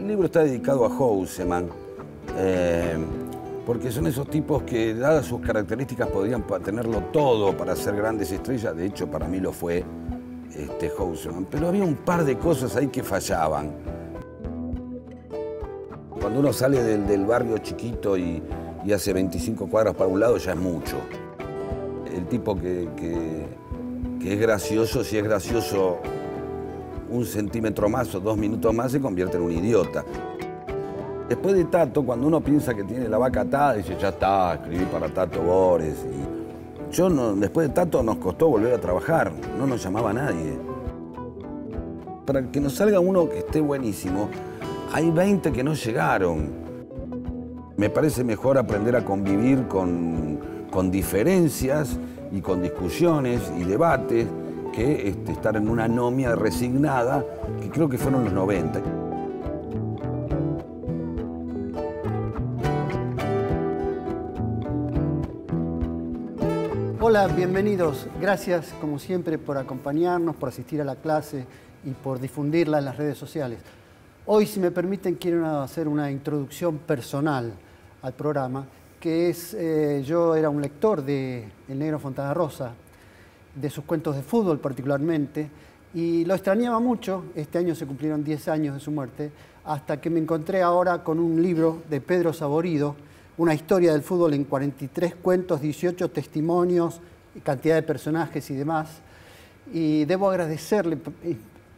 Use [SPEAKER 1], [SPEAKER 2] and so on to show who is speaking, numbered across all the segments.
[SPEAKER 1] El libro está dedicado a Houseman, eh, porque son esos tipos que, dadas sus características, podrían tenerlo todo para ser grandes estrellas. De hecho, para mí lo fue este, Houseman. Pero había un par de cosas ahí que fallaban. Cuando uno sale del, barrio chiquito y, hace 25 cuadras para un lado, ya es mucho. El tipo que, que es gracioso, si es gracioso un centímetro más o dos minutos más se convierte en un idiota. Después de Tato, cuando uno piensa que tiene la vaca atada, dice, ya está, escribí para Tato Bores. Y yo, después de Tato, nos costó volver a trabajar, no nos llamaba nadie. Para que nos salga uno que esté buenísimo, hay 20 que no llegaron. Me parece mejor aprender a convivir con, con diferencias y con discusiones y debates este, estar en una anomia resignada, que creo que fueron los 90.
[SPEAKER 2] Hola, bienvenidos. Gracias, como siempre, por acompañarnos, por asistir a la clase y por difundirla en las redes sociales. Hoy, si me permiten, quiero hacer una introducción personal al programa, que es, eh, yo era un lector de El Negro Fontana Rosa, de sus cuentos de fútbol particularmente, y lo extrañaba mucho, este año se cumplieron 10 años de su muerte, hasta que me encontré ahora con un libro de Pedro Saborido, una historia del fútbol en 43 cuentos, 18 testimonios, cantidad de personajes y demás. Y debo agradecerle,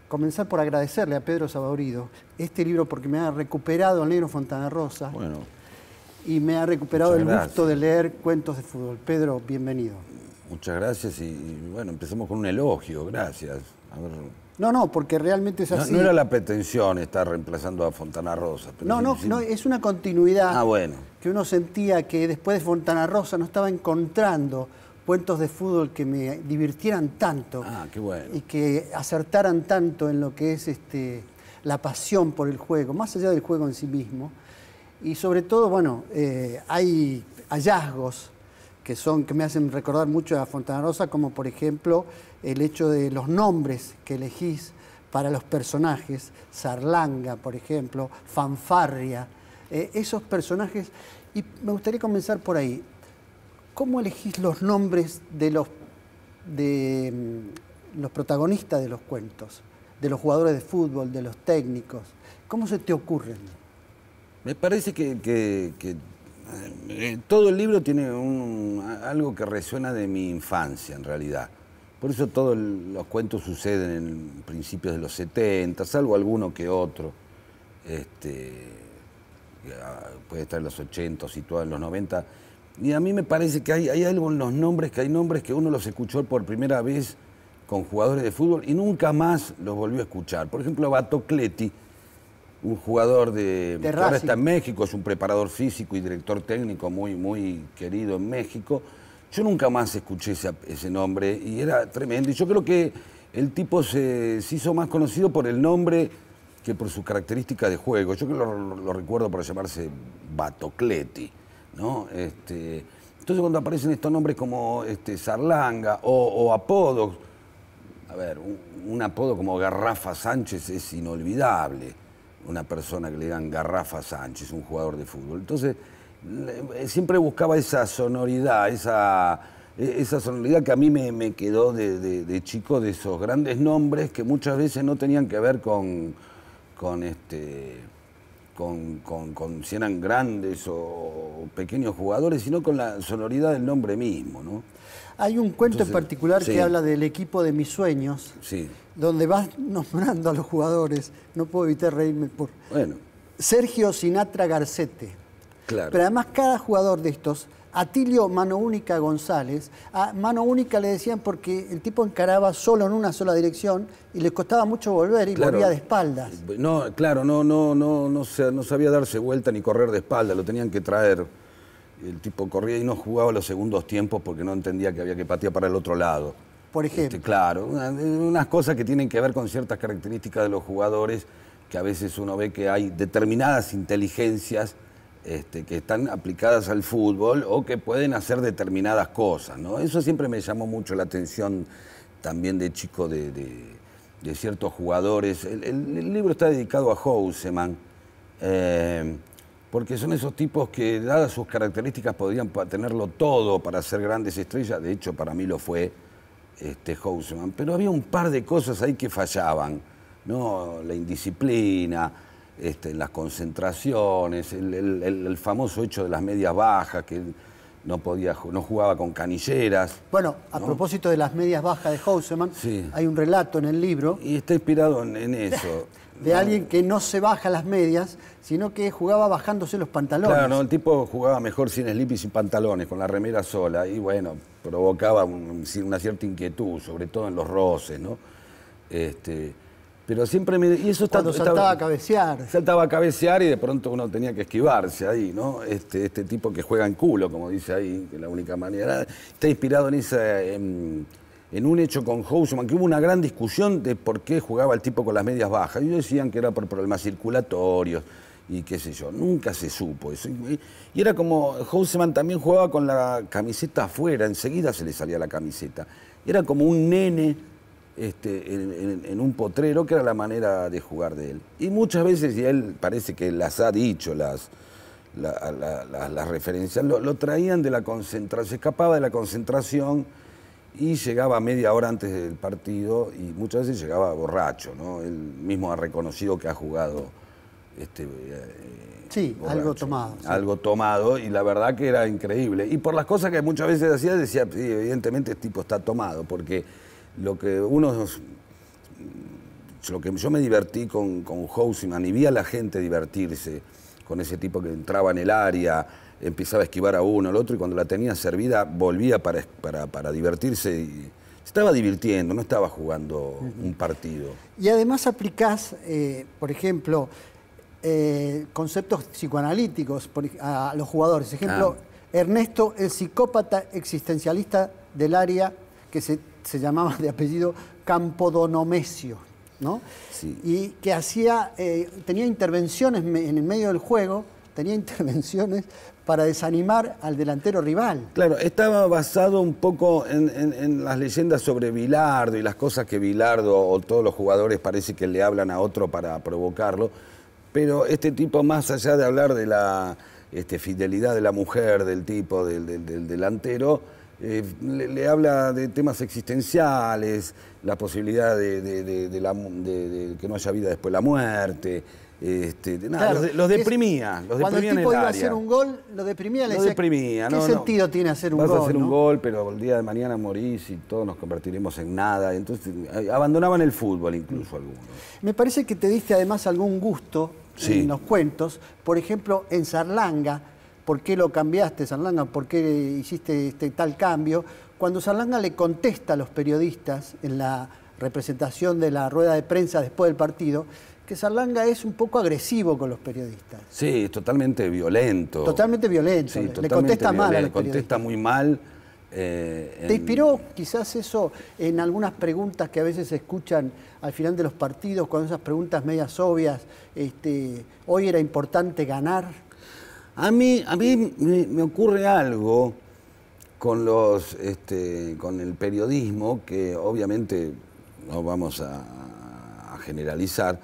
[SPEAKER 2] comenzar por agradecerle a Pedro Saborido este libro porque me ha recuperado el negro Fontana Rosa. Y me ha recuperado el gusto de leer cuentos de fútbol. Pedro, bienvenido.
[SPEAKER 1] Muchas gracias y, bueno, empecemos con un elogio, gracias.
[SPEAKER 2] No, no, porque realmente es así. No, era la
[SPEAKER 1] pretensión estar reemplazando a Fontana Rosa. Pero no, no, no, es
[SPEAKER 2] una continuidad. Ah, bueno. Que uno sentía que después de Fontana Rosa no estaba encontrando cuentos de fútbol que me divirtieran tanto. Ah, qué bueno. Y que acertaran tanto en lo que es este, la pasión por el juego, más allá del juego en sí mismo. Y sobre todo, bueno, eh, hay hallazgos que, son, que me hacen recordar mucho a Fontana Rosa, como por ejemplo el hecho de los nombres que elegís para los personajes, Sarlanga, por ejemplo, Fanfarria, eh, esos personajes. Y me gustaría comenzar por ahí. ¿Cómo elegís los nombres de los, de, mm, los protagonistas de los cuentos, de los jugadores de fútbol, de los técnicos? ¿Cómo se te ocurren?
[SPEAKER 1] Me parece que eh, todo el libro tiene algo que resuena de mi infancia, en realidad. Por eso todos los cuentos suceden en principios de los 70, salvo alguno que otro. Este, ah, puede estar en los 80, situado en los 90. Y a mí me parece que hay, hay algo en los nombres, que hay nombres que uno los escuchó por primera vez con jugadores de fútbol y nunca más los volvió a escuchar. Por ejemplo, Batocleti un jugador de, ahora está en México, es un preparador físico y director técnico muy, muy querido en México. Yo nunca más escuché ese, nombre y era tremendo. Y yo creo que el tipo se, hizo más conocido por el nombre que por sus características de juego. Yo creo que lo, recuerdo por llamarse Batocleti, ¿no? Este, entonces cuando aparecen estos nombres como este, Sarlanga o, o apodos, a ver, un apodo como Garrafa Sánchez es inolvidable una persona que le digan Garrafa Sánchez, un jugador de fútbol. Entonces, eh, siempre buscaba esa sonoridad, e, esa, sonoridad que a mí me, quedó de, chico de esos grandes nombres que muchas veces no tenían que ver con, con este. Con, con, con si eran grandes o pequeños jugadores, sino con la sonoridad
[SPEAKER 2] del nombre mismo, ¿no? Hay un cuento en particular que habla del equipo de mis sueños, donde vas nombrando a los jugadores. No puedo evitar reírme por. Bueno. Sergio Sinatra Garcete. Claro. Pero además cada jugador de estos, Atilio Mano Única González, a Mano Única le decían porque el tipo encaraba solo en una sola dirección y les costaba mucho volver y lo había de espaldas.
[SPEAKER 1] No, claro, no, no, no, no, no sabía darse vuelta ni correr de espaldas, lo tenían que traer el tipo corría y no jugaba los segundos tiempos porque no entendía que había que patear para el otro lado. Por este, ejemplo. claro, unas cosas que tienen que ver con ciertas características de los jugadores, que a veces uno ve que hay determinadas inteligencias este, que están aplicadas al fútbol o que pueden hacer determinadas cosas. ¿no? Eso siempre me llamó mucho la atención también de chico de, ciertos jugadores. El, libro está dedicado a Houseman. Eh, porque son esos tipos que, dadas sus características, podrían tenerlo todo para ser grandes estrellas. De hecho, para mí lo fue este, Houseman. Pero había un par de cosas ahí que fallaban, ¿no? La indisciplina, este, las concentraciones, el, famoso hecho de las medias bajas, que no, podía, no jugaba con canilleras.
[SPEAKER 2] Bueno, a propósito de las medias bajas de Houseman, hay un relato en el libro. Y está inspirado en eso. de alguien que no se baja las medias, sino que jugaba bajándose los pantalones. Claro, no, el
[SPEAKER 1] tipo jugaba mejor sin slip y sin pantalones, con la remera sola, y bueno, provocaba una cierta inquietud, sobre todo en los roces, ¿no? Este, pero siempre me... Y eso Cuando saltaba a cabecear. Saltaba a cabecear y de pronto uno tenía que esquivarse ahí, ¿no? Este, este tipo que juega en culo, como dice ahí, que la única manera. Está inspirado en esa... En, en un hecho con Houseman, que hubo una gran discusión de por qué jugaba el tipo con las medias bajas. Ellos decían que era por problemas circulatorios y qué sé yo. Nunca se supo eso. Y era como Houseman también jugaba con la camiseta afuera, enseguida se le salía la camiseta. Era como un nene este, en, un potrero, que era la manera de jugar de él. Y muchas veces, y él parece que las ha dicho, las, referencias, lo traían de la concentración, se escapaba de la concentración y llegaba media hora antes del partido y muchas veces llegaba borracho, ¿no? Él mismo ha reconocido que ha jugado este, eh,
[SPEAKER 2] sí, algo tomado.
[SPEAKER 1] Algo tomado y la verdad que era increíble. Y por las cosas que muchas veces hacía, decía, sí, evidentemente este tipo está tomado, porque lo que uno... Lo que yo me divertí con, con Houseman y vi a la gente divertirse con ese tipo que entraba en el área, empezaba a esquivar a uno, al otro, y cuando la tenía servida volvía para, divertirse. Y se estaba divirtiendo, no estaba jugando un partido.
[SPEAKER 2] Y además aplicás, eh, por ejemplo, eh, conceptos psicoanalíticos a los jugadores. Ejemplo, ah. Ernesto, el psicópata existencialista del área que se, llamaba de apellido Campodonomesio. ¿no? Y que hacía, eh, tenía intervenciones en el medio del juego, tenía intervenciones para desanimar al delantero rival.
[SPEAKER 1] Claro, estaba basado un poco en, las leyendas sobre Bilardo y las cosas que Bilardo o todos los jugadores parece que le hablan a otro para provocarlo, pero este tipo más allá de hablar de la este, fidelidad de la mujer, del tipo, del, delantero, eh, le, habla de temas existenciales, la posibilidad de, que no haya vida después de la muerte. Este, los, deprimía. Los deprimía tipo iba a hacer un
[SPEAKER 2] gol, lo deprimía. ¿Qué sentido tiene hacer un gol? Vas a hacer un
[SPEAKER 1] gol, pero el día de mañana morís y todos nos convertiremos en nada. Entonces eh, abandonaban el fútbol incluso algunos.
[SPEAKER 2] Me parece que te diste además algún gusto en los cuentos. Por ejemplo, en Sarlanga, ¿por qué lo cambiaste, Sarlanga? ¿Por qué hiciste este tal cambio? Cuando Sarlanga le contesta a los periodistas en la representación de la rueda de prensa después del partido, que Zarlanga es un poco agresivo con los periodistas.
[SPEAKER 1] Sí, totalmente violento.
[SPEAKER 2] Totalmente violento. le contesta mal a los contesta
[SPEAKER 1] muy mal. Eh, ¿Te inspiró
[SPEAKER 2] quizás eso en algunas preguntas que a veces se escuchan al final de los partidos, con esas preguntas medias obvias? Este, ¿Hoy era importante ganar? A mí, a mí me,
[SPEAKER 1] ocurre algo con, los, este, con el periodismo, que obviamente no vamos a generalizar,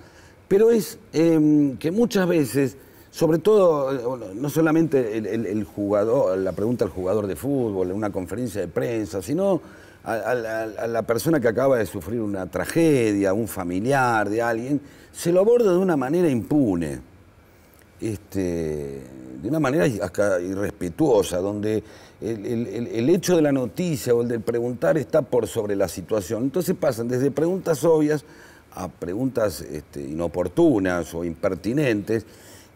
[SPEAKER 1] pero es em, que muchas veces, sobre todo, no solamente el, jugador, la pregunta al jugador de fútbol en una conferencia de prensa, sino a, la persona que acaba de sufrir una tragedia, un familiar de alguien, se lo aborda de una manera impune, este, de una manera irrespetuosa, donde el, hecho de la noticia o el de preguntar está por sobre la situación. Entonces pasan desde preguntas obvias a preguntas este, inoportunas o impertinentes.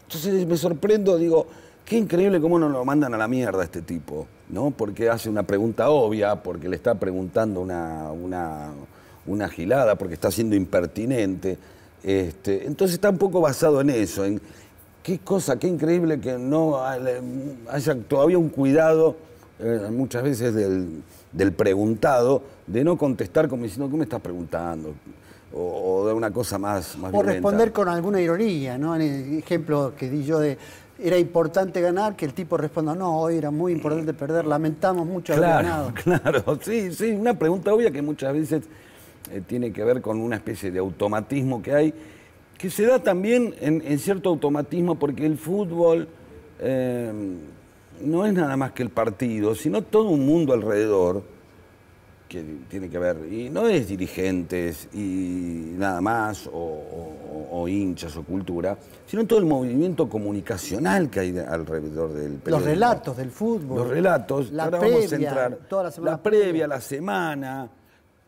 [SPEAKER 1] Entonces me sorprendo, digo, qué increíble cómo no lo mandan a la mierda este tipo, ¿no? Porque hace una pregunta obvia, porque le está preguntando una, una, una gilada, porque está siendo impertinente. Este, entonces está un poco basado en eso, en qué cosa, qué increíble que no haya todavía un cuidado eh, muchas veces del, del preguntado de no contestar como diciendo, ¿qué me estás preguntando? o, de una cosa más, más O responder
[SPEAKER 2] con alguna ironía, ¿no? En el ejemplo que di yo de era importante ganar, que el tipo responda, no, hoy era muy importante eh, perder, lamentamos mucho claro, haber ganado.
[SPEAKER 1] Claro, sí, sí, una pregunta obvia que muchas veces eh, tiene que ver con una especie de automatismo que hay, que se da también en, cierto automatismo porque el fútbol eh, no es nada más que el partido, sino todo un mundo alrededor que tiene que ver, y no es dirigentes y nada más, o, hinchas o cultura, sino todo el movimiento comunicacional que hay alrededor del periodismo. Los relatos del fútbol. Los relatos, la ahora previa, entrar. la, semana previa, la semana.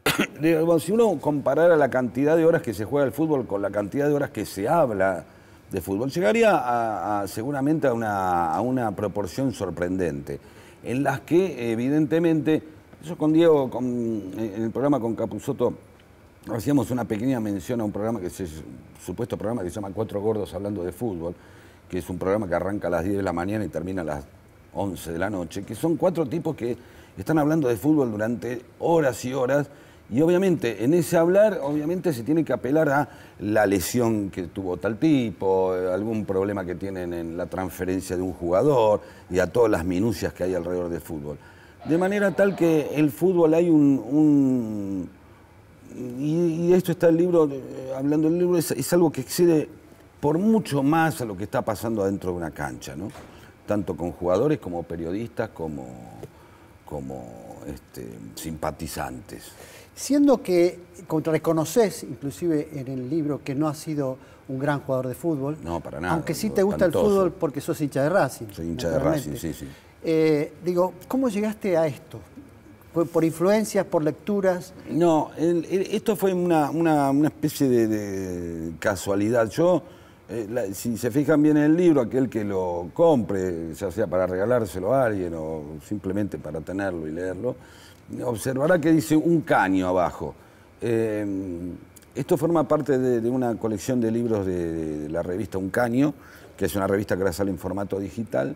[SPEAKER 1] si uno comparara la cantidad de horas que se juega el fútbol con la cantidad de horas que se habla de fútbol, llegaría a, seguramente a una, a una proporción sorprendente, en las que evidentemente yo con Diego, eh, en el programa con Capuzoto, hacíamos una pequeña mención a un programa que es supuesto programa que se llama Cuatro Gordos hablando de fútbol, que es un programa que arranca a las 10 de la mañana y termina a las 11 de la noche, que son cuatro tipos que están hablando de fútbol durante horas y horas. Y obviamente, en ese hablar, obviamente se tiene que apelar a la lesión que tuvo tal tipo, algún problema que tienen en la transferencia de un jugador y a todas las minucias que hay alrededor del fútbol. De manera tal que el fútbol hay un... y, esto está el libro, eh, hablando del libro, es, algo que excede por mucho más a lo que está pasando adentro de una cancha, ¿no? Tanto con jugadores como periodistas, como, como este, simpatizantes.
[SPEAKER 2] Siendo que reconoces, inclusive en el libro, que no has sido un gran jugador de fútbol. No, para nada. Aunque sí te gusta el fútbol porque sos hincha de Racing. Soy hincha de Racing, sí, sí. Eh, digo, ¿cómo llegaste a esto? ¿Fue por influencias, por lecturas?
[SPEAKER 1] No, esto fue una, especie de, casualidad. Yo, eh, si se fijan bien en el libro, aquel que lo compre, ya sea para regalárselo a alguien o simplemente para tenerlo y leerlo, observará que dice un caño abajo. Eh, esto forma parte de, una colección de libros de, de la revista Un Caño, que es una revista que ahora sale en formato digital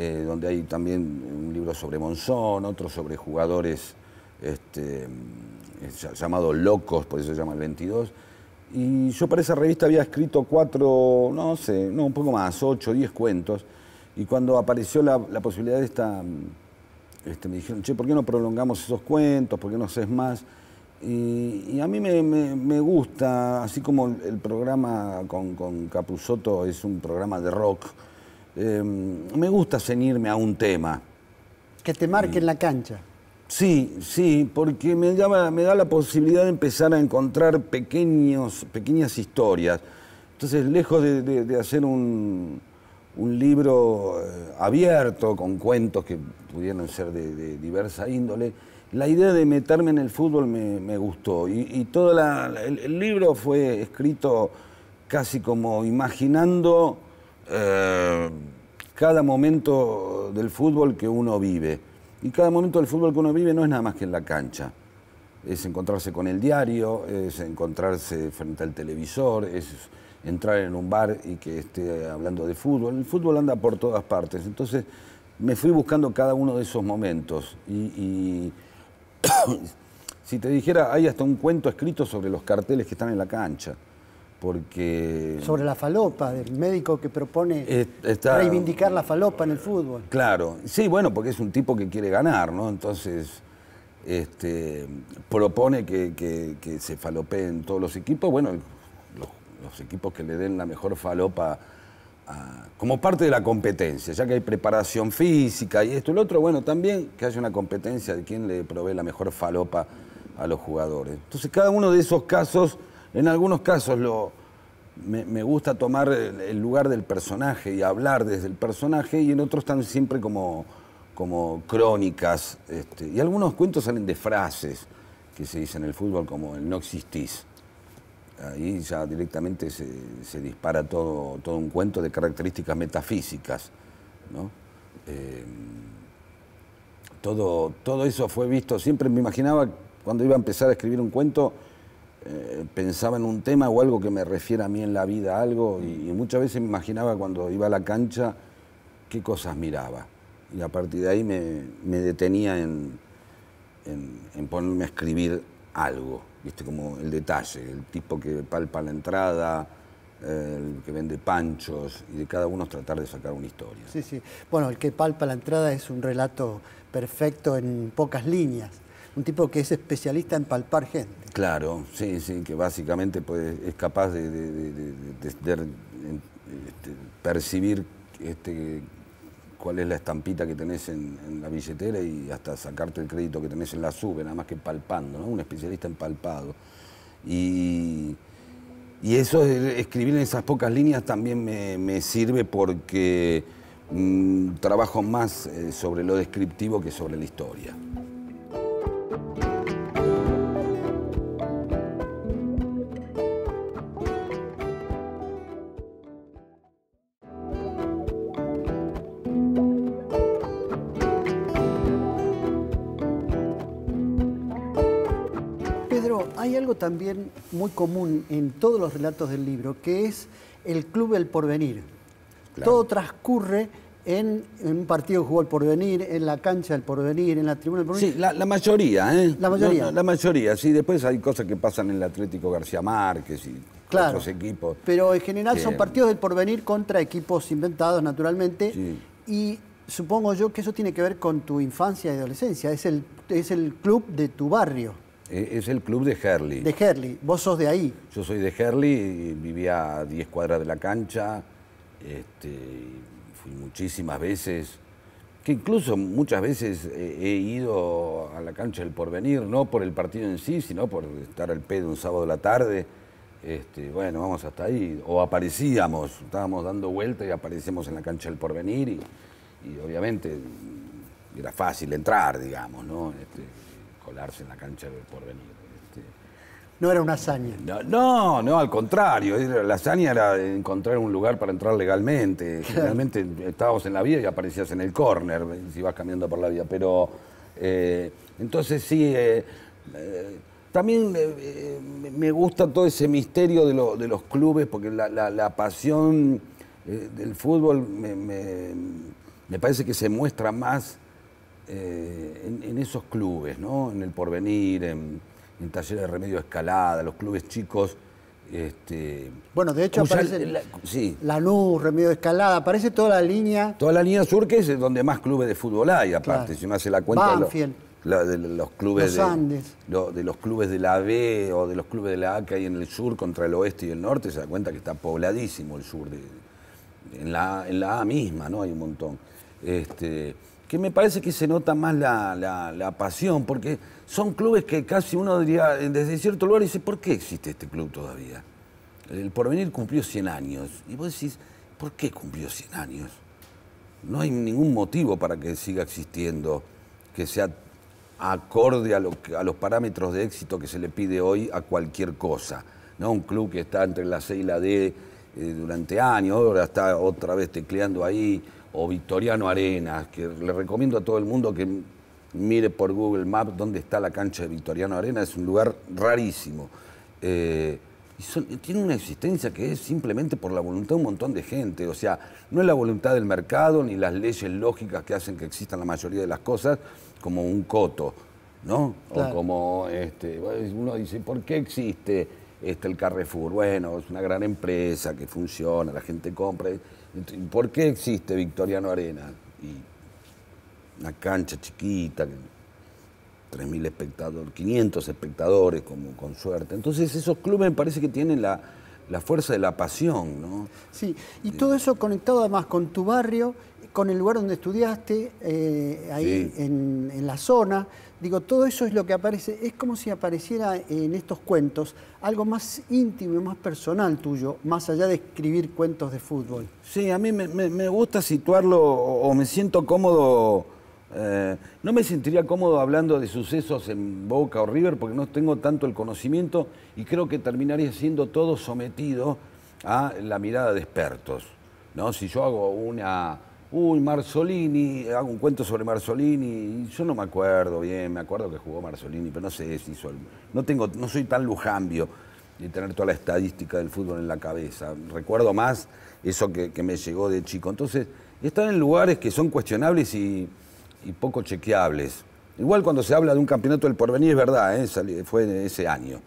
[SPEAKER 1] eh, donde hay también un libro sobre Monzón, otro sobre jugadores este, eh, llamados Locos, por eso se llama el 22. Y yo para esa revista había escrito cuatro, no sé, no, un poco más, ocho, diez cuentos. Y cuando apareció la, posibilidad de esta, este, me dijeron, che, ¿por qué no prolongamos esos cuentos? ¿Por qué no haces más? Y, a mí me, gusta, así como el programa con, con es un programa de rock, Em, me gusta ceñirme a un tema.
[SPEAKER 2] Que te marque en la cancha.
[SPEAKER 1] Sí, sí, porque me da, me da la posibilidad de empezar a encontrar pequeños, pequeñas historias. Entonces, lejos de, hacer un, libro eh, abierto con cuentos que pudieran ser de, diversa índole, la idea de meterme en el fútbol me, gustó. Y, todo el, libro fue escrito casi como imaginando eh, cada momento del fútbol que uno vive. Y cada momento del fútbol que uno vive no es nada más que en la cancha. Es encontrarse con el diario, es encontrarse frente al televisor, es entrar en un bar y que esté hablando de fútbol. El fútbol anda por todas partes. Entonces me fui buscando cada uno de esos momentos. y si te dijera, hay hasta un cuento escrito sobre los carteles que están en la cancha porque... Sobre la
[SPEAKER 2] falopa, del médico que propone
[SPEAKER 1] está... reivindicar
[SPEAKER 2] la falopa en el fútbol.
[SPEAKER 1] Claro, sí, bueno, porque es un tipo que quiere ganar, ¿no? Entonces este, propone que, se falopeen todos los equipos, bueno, los, equipos que le den la mejor falopa como parte de la competencia, ya que hay preparación física y esto y lo otro, bueno, también que haya una competencia de quién le provee la mejor falopa a los jugadores. Entonces cada uno de esos casos en algunos casos me, gusta tomar el, lugar del personaje y hablar desde el personaje y en otros están siempre como, como crónicas. Este, y algunos cuentos salen de frases que se dicen en el fútbol como el no existís. Ahí ya directamente se, dispara todo, todo un cuento de características metafísicas. Em, todo, todo eso fue visto, siempre me imaginaba cuando iba a empezar a escribir un cuento, eh, pensaba en un tema o algo que me refiera a mí en la vida, algo, y, muchas veces me imaginaba cuando iba a la cancha qué cosas miraba. Y a partir de ahí me, detenía en, en, ponerme a escribir algo, ¿viste? como el detalle, el tipo que palpa la entrada, el que vende panchos, y de cada uno tratar de sacar una historia.
[SPEAKER 2] Sí, sí. Bueno, el que palpa la entrada es un relato perfecto en pocas líneas un tipo que es especialista en palpar gente.
[SPEAKER 1] Claro, sí, sí, que básicamente pues, es capaz de, este, percibir este, cuál es la estampita que tenés en, la billetera y hasta sacarte el crédito que tenés en la sube, nada más que palpando, Un especialista en palpado. Y, y eso, escribir en esas pocas líneas también me, sirve porque mm, trabajo más eh, sobre lo descriptivo que sobre la historia.
[SPEAKER 2] hay algo también muy común en todos los relatos del libro, que es el club del porvenir. Todo transcurre en, un partido que jugó el porvenir, en la cancha del porvenir, en la tribuna del porvenir. Sí, la,
[SPEAKER 1] mayoría, ¿eh? La mayoría. la mayoría, sí. Después hay cosas que pasan en el Atlético García Márquez y otros equipos.
[SPEAKER 2] Pero en general son partidos del porvenir contra equipos inventados, naturalmente. Y supongo yo que eso tiene que ver con tu infancia y adolescencia. Es el, es el club de tu barrio.
[SPEAKER 1] Eh, es el club de Herley. De Herley, vos sos de ahí. Yo soy de Herley, vivía a 10 cuadras de la cancha, este, fui muchísimas veces, que incluso muchas veces he ido a la cancha del porvenir, no por el partido en sí, sino por estar al pedo un sábado de la tarde. Este, bueno, vamos hasta ahí. O aparecíamos, estábamos dando vuelta y aparecemos en la cancha del porvenir y, obviamente era fácil entrar, digamos, ¿no? Este, en la cancha del porvenir. Este.
[SPEAKER 2] no era una hazaña.
[SPEAKER 1] No, no, al contrario. La hazaña era encontrar un lugar para entrar legalmente. Generalmente estábamos en la vía y aparecías en el córner, si vas caminando por la vía. Pero eh, entonces sí, eh, eh, también me gusta todo ese misterio de, los clubes, porque la, pasión del fútbol me parece que se muestra más eh, en, esos clubes, ¿no? en el porvenir, en, talleres de remedio escalada, los clubes chicos. Este,
[SPEAKER 2] bueno, de hecho aparece la, sí. Remedio Escalada, aparece toda la línea.
[SPEAKER 1] Toda la línea sur que es donde más clubes de fútbol hay, aparte, si uno hace la cuenta. de los clubes los Andes. De, los clubes de la B o de los clubes de la A que hay en el sur contra el oeste y el norte, se da cuenta que está pobladísimo el sur, de, en, la, en la A misma, ¿no? Hay un montón. Este, que me parece que se nota más la, pasión, porque son clubes que casi uno diría, desde cierto lugar dice, ¿por qué existe este club todavía? El porvenir cumplió 100 años. Y vos decís, ¿por qué cumplió 100 años? No hay ningún motivo para que siga existiendo, que sea acorde a, los parámetros de éxito que se le pide hoy a cualquier cosa. ¿no? Un club que está entre la C y la D eh, durante años, ahora está otra vez tecleando ahí, o Victoriano Arenas, que le recomiendo a todo el mundo que mire por Google Maps dónde está la cancha de Victoriano Arenas, es un lugar rarísimo. Eh, y tiene una existencia que es simplemente por la voluntad de un montón de gente. O sea, no es la voluntad del mercado ni las leyes lógicas que hacen que existan la mayoría de las cosas como un coto, ¿no? O como, este, uno dice, ¿por qué existe este, el Carrefour? Bueno, es una gran empresa que funciona, la gente compra. ¿Por qué existe Victoriano Arena? Y una cancha chiquita, 3.000 espectadores, 500 espectadores como con suerte. Entonces esos clubes me parece que tienen la, la fuerza de la pasión, ¿no?
[SPEAKER 2] Sí, y todo eh, eso conectado además con tu barrio con el lugar donde estudiaste, eh, ahí en, la zona. Digo, todo eso es lo que aparece. Es como si apareciera en estos cuentos algo más íntimo y más personal tuyo, más allá de escribir cuentos de fútbol.
[SPEAKER 1] Sí, a mí me, gusta situarlo o me siento cómodo. Eh, no me sentiría cómodo hablando de sucesos en Boca o River porque no tengo tanto el conocimiento y creo que terminaría siendo todo sometido a la mirada de expertos. ¿no? Si yo hago una, uy, Marzolini, hago un cuento sobre Marzolini, yo no me acuerdo bien, me acuerdo que jugó Marzolini, pero no sé si hizo no tengo, no soy tan lujambio de tener toda la estadística del fútbol en la cabeza. Recuerdo más eso que, me llegó de chico. Entonces, están en lugares que son cuestionables y, poco chequeables. Igual cuando se habla de un campeonato del porvenir es verdad, ¿eh? fue ese año.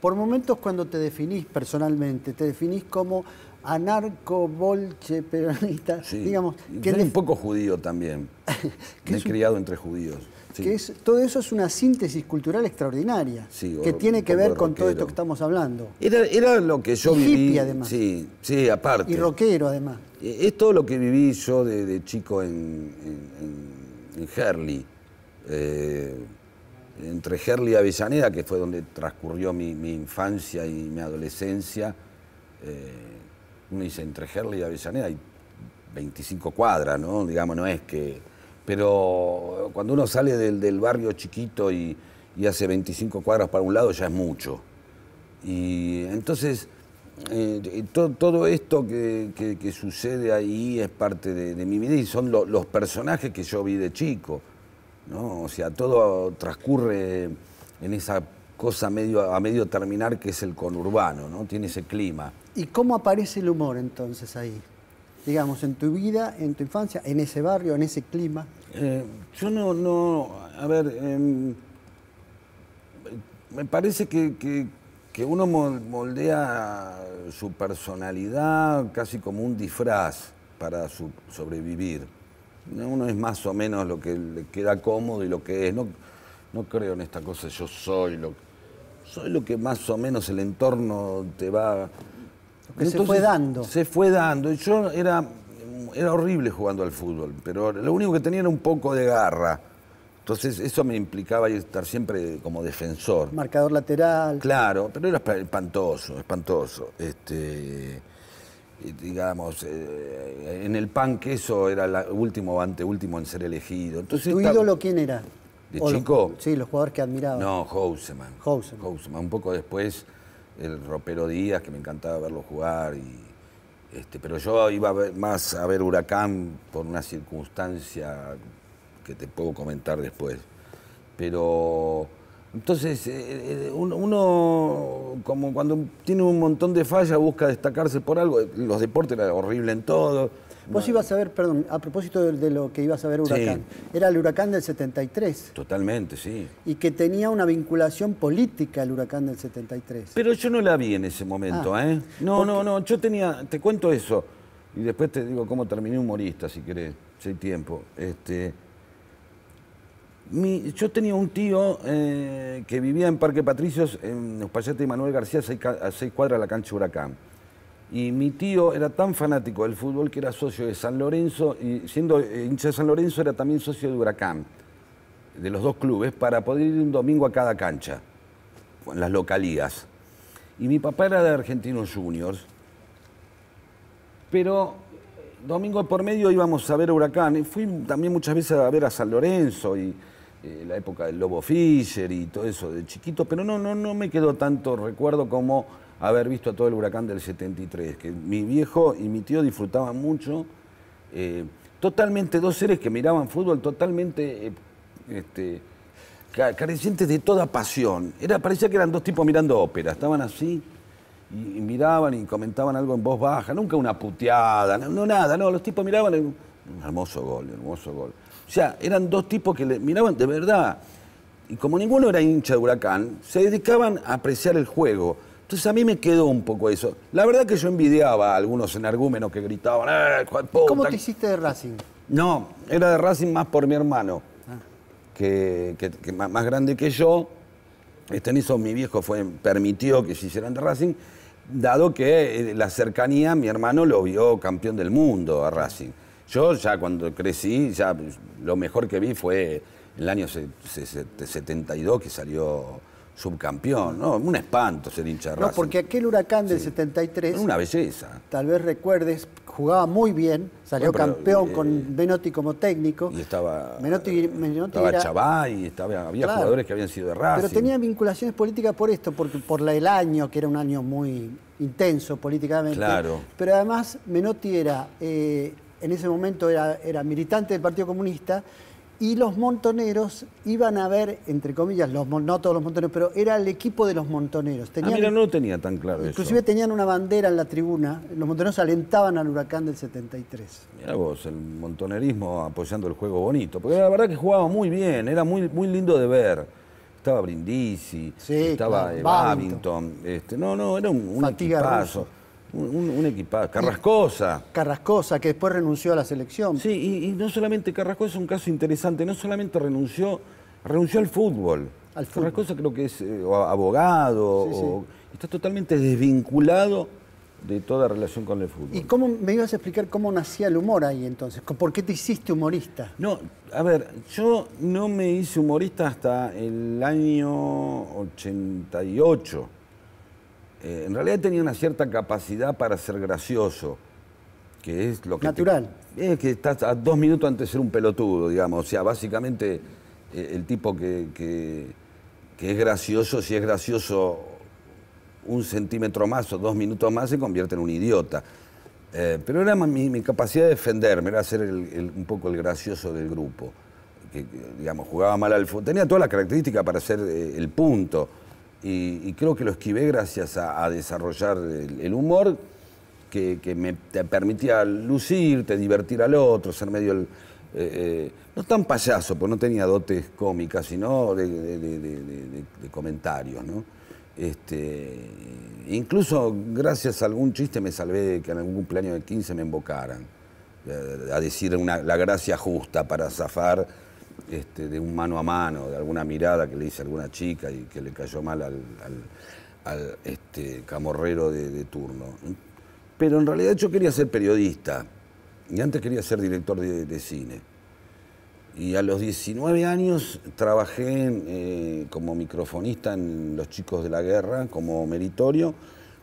[SPEAKER 2] Por momentos cuando te definís personalmente, te definís como anarco-bolche peronista, digamos. Que un poco judío también, que me he criado entre judíos. Que todo eso es una síntesis cultural extraordinaria, que tiene que ver con todo esto que estamos hablando.
[SPEAKER 1] Era, lo que yo viví. además. Sí, sí, aparte. Y rockero, además. E, es todo lo que viví yo de, chico en, en, eh, entre Herley y Avellaneda, que fue donde transcurrió mi, infancia y mi adolescencia. Eh, uno dice, entre Herley y Avellaneda hay 25 cuadras, ¿no? Digamos, no es que... Pero cuando uno sale del, barrio chiquito y, hace 25 cuadras para un lado ya es mucho. Y entonces, eh, todo, esto que, sucede ahí es parte de, mi vida y son los personajes que yo vi de chico. ¿no? O sea, todo transcurre en esa cosa medio, a medio terminar que es el conurbano, ¿no? Tiene ese clima.
[SPEAKER 2] ¿Y cómo aparece el humor entonces ahí? Digamos, en tu vida, en tu infancia, en ese barrio, en ese clima.
[SPEAKER 1] Eh, yo no, no, a ver, em, me parece que, que, uno moldea su personalidad casi como un disfraz para su, sobrevivir. Uno es más o menos lo que le queda cómodo y lo que es. No, no creo en esta cosa, yo soy lo que soy lo que más o menos el entorno te va...
[SPEAKER 2] se fue dando. Se
[SPEAKER 1] fue dando. Yo era, era horrible jugando al fútbol, pero lo único que tenía era un poco de garra. Entonces eso me implicaba estar siempre como defensor.
[SPEAKER 2] Marcador lateral.
[SPEAKER 1] Claro, pero era espantoso, espantoso. Este, digamos, eh, en el pan eso era el último anteúltimo en ser elegido.
[SPEAKER 2] Entonces, ídolo quién era? ¿De chico? sí, los jugadores que admiraba. No,
[SPEAKER 1] Houseman. Houseman. Un poco después, el ropero Díaz, que me encantaba verlo jugar. Y, este, pero yo iba a ver, más a ver Huracán por una circunstancia que te puedo comentar después. Pero entonces, eh, eh, uno, como cuando tiene un montón de fallas, busca destacarse por algo. Los deportes eran horribles en
[SPEAKER 2] todo Vos ibas a ver, perdón, a propósito de, lo que ibas a ver Huracán, era el huracán del 73. Totalmente, sí. Y que tenía una vinculación política al huracán del 73.
[SPEAKER 1] Pero yo no la vi en ese momento, ah. ¿eh? No, no, no, yo tenía, te cuento eso, y después te digo cómo terminé humorista, si querés, si hay tiempo. Este, yo tenía un tío eh, que vivía en Parque Patricios, en payetes de Manuel García, seis cuadras de la cancha Huracán y mi tío era tan fanático del fútbol que era socio de San Lorenzo y siendo eh, hincha de San Lorenzo era también socio de Huracán, de los dos clubes, para poder ir un domingo a cada cancha, con las localías. Y mi papá era de Argentinos Juniors, pero domingo por medio íbamos a ver a Huracán. Y fui también muchas veces a ver a San Lorenzo y eh, la época del Lobo Fischer y todo eso de chiquito, pero no, no, no me quedó tanto recuerdo como haber visto a todo el huracán del 73, que mi viejo y mi tío disfrutaban mucho. Eh, totalmente dos seres que miraban fútbol totalmente eh, este, carecientes de toda pasión. Era, parecía que eran dos tipos mirando ópera, estaban así y, miraban y comentaban algo en voz baja, nunca una puteada, no, nada, no, los tipos miraban un hermoso gol, hermoso gol. O sea, eran dos tipos que le miraban de verdad. Y como ninguno era hincha de huracán, se dedicaban a apreciar el juego. Entonces a mí me quedó un poco eso. La verdad que yo envidiaba a algunos energúmenos que gritaban, ¡eh, ¿Cómo te
[SPEAKER 2] hiciste de Racing?
[SPEAKER 1] No, era de Racing más por mi hermano, ah. que, más, grande que yo. Este, en eso mi viejo fue, permitió que se hicieran de Racing, dado que eh, la cercanía, mi hermano lo vio campeón del mundo a Racing. Yo ya cuando crecí, ya pues, lo mejor que vi fue en el año 72 que salió subcampeón, ¿no? Un espanto ser hincha No, porque
[SPEAKER 2] aquel huracán del 73. Una belleza. Tal vez recuerdes, jugaba muy bien, salió campeón con eh, Menotti como técnico. Y estaba. Menotti, Menotti era...
[SPEAKER 1] había jugadores que habían sido de Pero tenía
[SPEAKER 2] vinculaciones políticas por esto, porque por el año, que era un año muy intenso políticamente. Claro. Pero además, Menotti era. Eh, en ese momento era, era militante del Partido Comunista y los montoneros iban a ver, entre comillas, los, no todos los montoneros, pero era el equipo de los montoneros. Ah, tenían,
[SPEAKER 1] no tenía tan claro Inclusive
[SPEAKER 2] tenían una bandera en la tribuna, los montoneros alentaban al huracán del 73.
[SPEAKER 1] Mira vos, el montonerismo apoyando el juego bonito, porque la verdad que jugaba muy bien, era muy, muy lindo de ver. Estaba Brindisi, estaba Babington. Este, no, no, era un, un un, equipado, Carrascosa.
[SPEAKER 2] Carrascosa, que después renunció a la selección. Sí, y, no solamente Carrascosa es un caso interesante,
[SPEAKER 1] no solamente renunció, renunció al fútbol. Carrascosa creo que es eh, abogado, está totalmente desvinculado de toda relación con el fútbol. ¿Y
[SPEAKER 2] cómo me ibas a explicar cómo nacía el humor ahí entonces? ¿Por qué te hiciste humorista?
[SPEAKER 1] No, a ver, yo no me hice humorista hasta el año 88. Eh, en realidad tenía una cierta capacidad para ser gracioso, que es lo que... Natural. es que estás a dos minutos antes de ser un pelotudo, digamos. O sea, básicamente eh, el tipo que, que, es gracioso, si es gracioso un centímetro más o dos minutos más, se convierte en un idiota. Eh, pero era mi, capacidad de defenderme, era ser un poco el gracioso del grupo. Que, digamos, jugaba mal al fútbol. Tenía todas las características para ser el punto y, creo que lo esquivé gracias a, desarrollar el, humor que, me te permitía lucirte, divertir al otro, ser medio el, eh, eh, no tan payaso, porque no tenía dotes cómicas, sino de, comentarios, ¿no? Este, incluso gracias a algún chiste me salvé de que en algún cumpleaños de 15 me invocaran eh, a decir la gracia justa para zafar este, de un mano a mano, de alguna mirada que le hice a alguna chica y que le cayó mal al, este, camorrero de, turno. Pero en realidad yo quería ser periodista y antes quería ser director de, cine. Y a los 19 años trabajé eh, como microfonista en Los Chicos de la Guerra, como meritorio,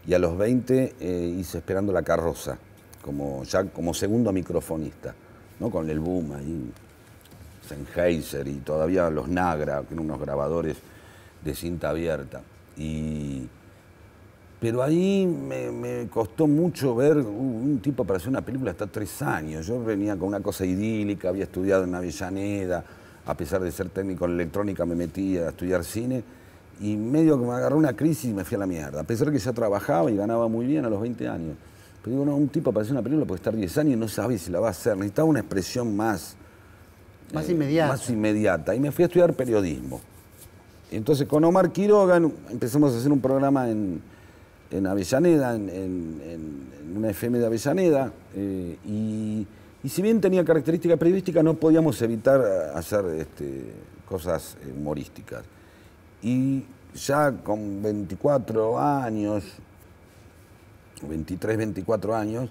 [SPEAKER 1] y a los 20 eh, hice Esperando la Carroza, como, ya como segundo microfonista, ¿no? con el boom ahí en Heiser y todavía los Nagra, que eran unos grabadores de cinta abierta. Y, pero ahí me, costó mucho ver un tipo para hacer una película hasta tres años. Yo venía con una cosa idílica, había estudiado en Avellaneda, a pesar de ser técnico en electrónica me metía a estudiar cine y medio que me agarró una crisis y me fui a la mierda. A pesar que ya trabajaba y ganaba muy bien a los 20 años. Pero digo, no, un tipo para hacer una película puede estar 10 años y no sabe si la va a hacer. Necesitaba una expresión más más eh, inmediata. Más inmediata. Y me fui a estudiar periodismo. Entonces con Omar Quiroga empezamos a hacer un programa en, en Avellaneda, en, una FM de Avellaneda, eh, y, si bien tenía características periodísticas, no podíamos evitar eh, hacer este, cosas humorísticas. Y ya con 24 años, 23, 24 años,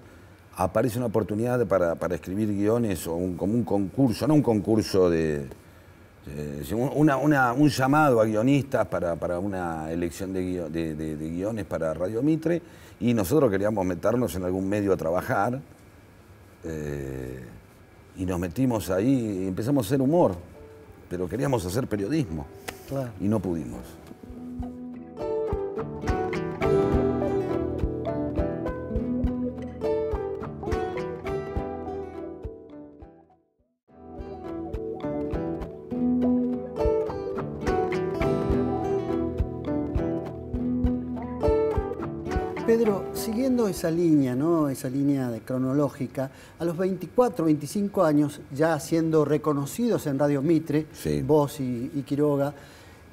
[SPEAKER 1] aparece una oportunidad para, escribir guiones o como un concurso, no un concurso de... un llamado a guionistas para, una elección de, guiones para Radio Mitre y nosotros queríamos meternos en algún medio a trabajar eh, y nos metimos ahí y empezamos a hacer humor, pero queríamos hacer periodismo y no pudimos.
[SPEAKER 2] Pedro, siguiendo esa línea, ¿no? esa línea de cronológica, a los 24, 25 años, ya siendo reconocidos en Radio Mitre, vos y, Quiroga,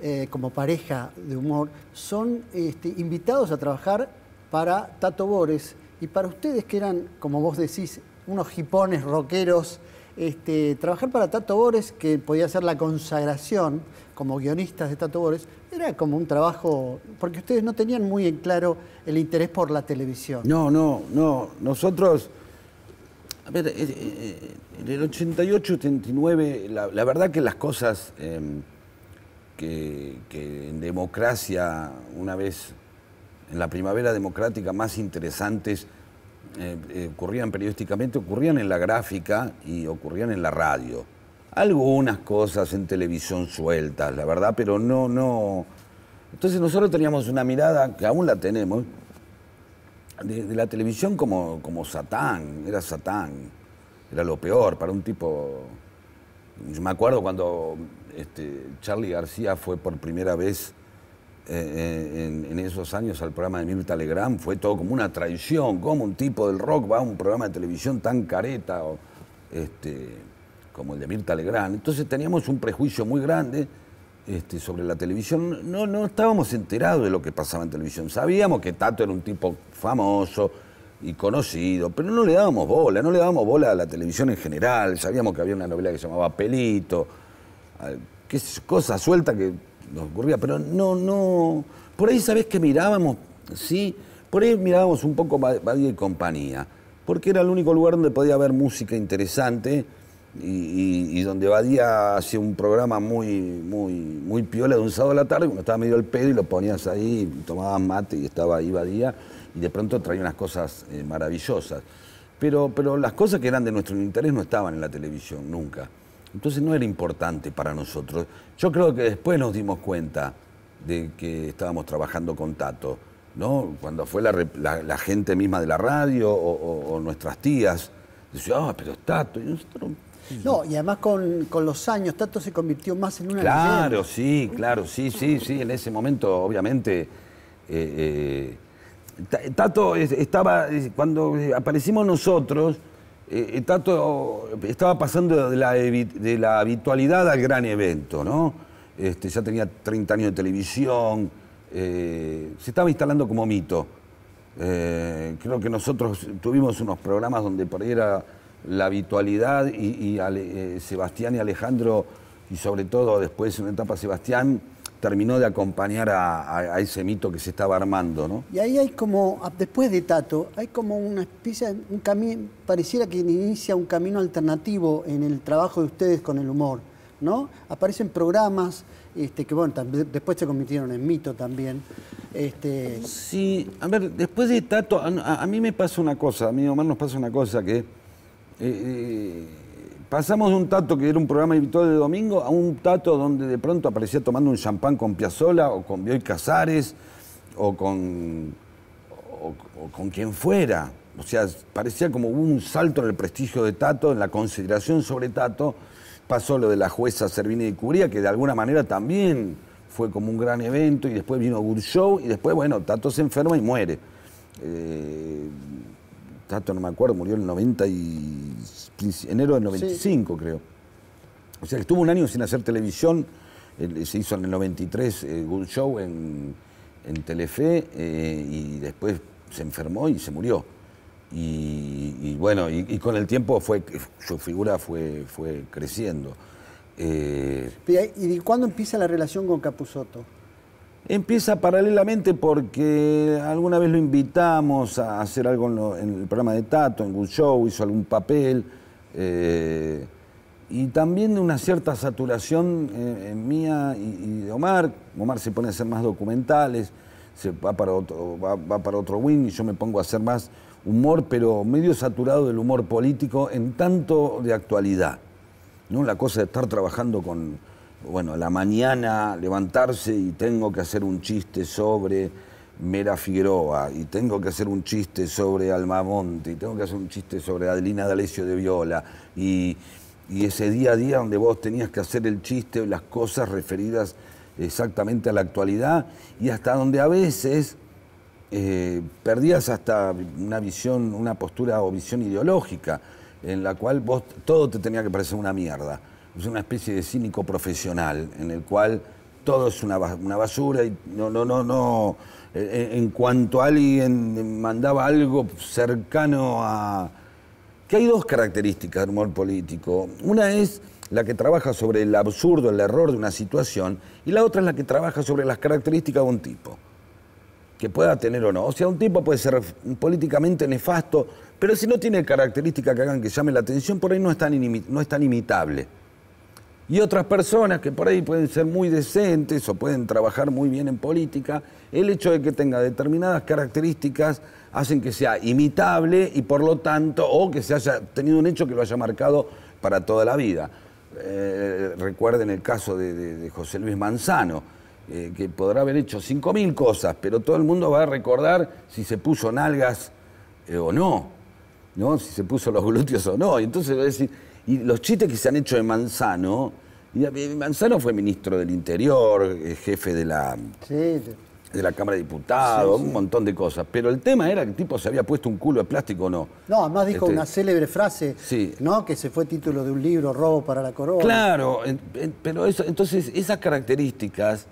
[SPEAKER 2] eh, como pareja de humor, son este, invitados a trabajar para Tato Bores y para ustedes que eran, como vos decís, unos jipones rockeros este, trabajar para Tato Bores, que podía ser la consagración como guionistas de Tato Bores, era como un trabajo, porque ustedes no tenían muy en claro el interés por la televisión.
[SPEAKER 1] No, no, no. Nosotros, a ver, eh, eh, en el 88, 89, la, verdad que las cosas em, que en democracia, una vez en la primavera democrática, más interesantes eh, eh, ocurrían periodísticamente, ocurrían en la gráfica y ocurrían en la radio. Algunas cosas en televisión sueltas, la verdad, pero no, no. Entonces nosotros teníamos una mirada, que aún la tenemos, de, la televisión como, como Satán, era Satán, era lo peor para un tipo. Yo me acuerdo cuando este, Charlie García fue por primera vez eh, en, esos años al programa de Mirta Legrand fue todo como una traición, como un tipo del rock va a un programa de televisión tan careta este, como el de Mirta Legrand. Entonces teníamos un prejuicio muy grande este, sobre la televisión. No, no estábamos enterados de lo que pasaba en televisión. Sabíamos que Tato era un tipo famoso y conocido, pero no le dábamos bola, no le dábamos bola a la televisión en general. Sabíamos que había una novela que se llamaba Pelito, que es cosa suelta que nos ocurría, pero no, no. Por ahí sabés que mirábamos, sí, por ahí mirábamos un poco Badía y compañía, porque era el único lugar donde podía haber música interesante y, donde Badía hacía un programa muy, muy, muy piola de un sábado a la tarde, cuando estaba medio el pelo y lo ponías ahí, tomabas mate y estaba ahí Badía, y de pronto traía unas cosas eh, maravillosas. Pero, pero las cosas que eran de nuestro interés no estaban en la televisión, nunca. Entonces no era importante para nosotros. Yo creo que después nos dimos cuenta de que estábamos trabajando con Tato, ¿no? Cuando fue la, gente misma de la radio o, nuestras tías, decía, ah, pero Tato, y nosotros...
[SPEAKER 2] No, y además con, los años, Tato se convirtió más en una... Claro,
[SPEAKER 1] sí, claro, sí, sí, sí, en ese momento obviamente... Eh, eh, Tato estaba, cuando aparecimos nosotros, eh, estaba pasando de la, habitualidad al gran evento, ¿no? Este, ya tenía 30 años de televisión, eh, se estaba instalando como mito. Eh, creo que nosotros tuvimos unos programas donde por era la habitualidad y, Sebastián y Alejandro, y sobre todo después en una etapa Sebastián, terminó de acompañar a, ese mito que se estaba armando, ¿no?
[SPEAKER 2] Y ahí hay como, después de Tato, hay como una especie, un camino, pareciera que inicia un camino alternativo en el trabajo de ustedes con el humor, ¿no? Aparecen programas este, que, bueno, después se convirtieron en mito también. Este,
[SPEAKER 1] sí, a ver, después de Tato, a, mí me pasa una cosa, a mí Omar nos pasa una cosa que... Eh, eh, Pasamos de un tato que era un programa invitado de domingo a un tato donde de pronto aparecía tomando un champán con Piazzola o con Bioy Casares o con, con quien fuera. O sea, parecía como hubo un salto en el prestigio de Tato, en la consideración sobre Tato. Pasó lo de la jueza Servini de Curía, que de alguna manera también fue como un gran evento, y después vino Good Show, y después, bueno, Tato se enferma y muere. Eh, Tato no me acuerdo, murió en 90 enero del 95 creo. O sea, estuvo un año sin hacer televisión, eh, se hizo en el 93 un eh, Good Show en, en Telefe eh, y después se enfermó y se murió. Y, bueno, y, con el tiempo fue, su figura fue, fue creciendo. ¿Y
[SPEAKER 2] cuándo empieza la relación con Capusoto? Empieza paralelamente
[SPEAKER 1] porque alguna vez lo invitamos a hacer algo en, el programa de Tato, en Good Show, hizo algún papel. Eh, y también de una cierta saturación eh, mía y, de Omar. Omar se pone a hacer más documentales, se va para otro, va para otro wing y yo me pongo a hacer más humor, pero medio saturado del humor político en tanto de actualidad. ¿no? La cosa de estar trabajando con, bueno, la mañana levantarse y tengo que hacer un chiste sobre Mera Figueroa, y tengo que hacer un chiste sobre Almamonte, y tengo que hacer un chiste sobre Adelina D'Alessio de Viola, y, ese día a día donde vos tenías que hacer el chiste las cosas referidas exactamente a la actualidad, y hasta donde a veces eh, perdías hasta una visión, una postura o visión ideológica, en la cual vos todo te tenía que parecer una mierda es una especie de cínico profesional en el cual todo es una, basura y no, no, no, no. Eh, eh, en, cuanto alguien mandaba algo cercano a. que hay dos características del humor político. Una es la que trabaja sobre el absurdo, el error de una situación, y la otra es la que trabaja sobre las características de un tipo, que pueda tener o no. O sea, un tipo puede ser políticamente nefasto, pero si no tiene características que hagan que llame la atención, por ahí no no es tan imitable. Y otras personas que por ahí pueden ser muy decentes o pueden trabajar muy bien en política, el hecho de que tenga determinadas características hacen que sea imitable y por lo tanto, o que se haya tenido un hecho que lo haya marcado para toda la vida. Eh, recuerden el caso de, José Luis Manzano, eh, que podrá haber hecho 5.000 cosas, pero todo el mundo va a recordar si se puso nalgas eh, o no, no, si se puso los glúteos o no. Y entonces va a decir, y los chistes que se han hecho de Manzano, Manzano fue ministro del Interior, eh, jefe de la,
[SPEAKER 2] de
[SPEAKER 1] la Cámara de Diputados, un montón de cosas. Pero el tema era que el tipo se había puesto un culo de plástico o no.
[SPEAKER 2] No, además dijo este, una célebre frase, ¿no? Que se fue título de un libro, Robo para la Corona.
[SPEAKER 1] Claro, pero entonces esas características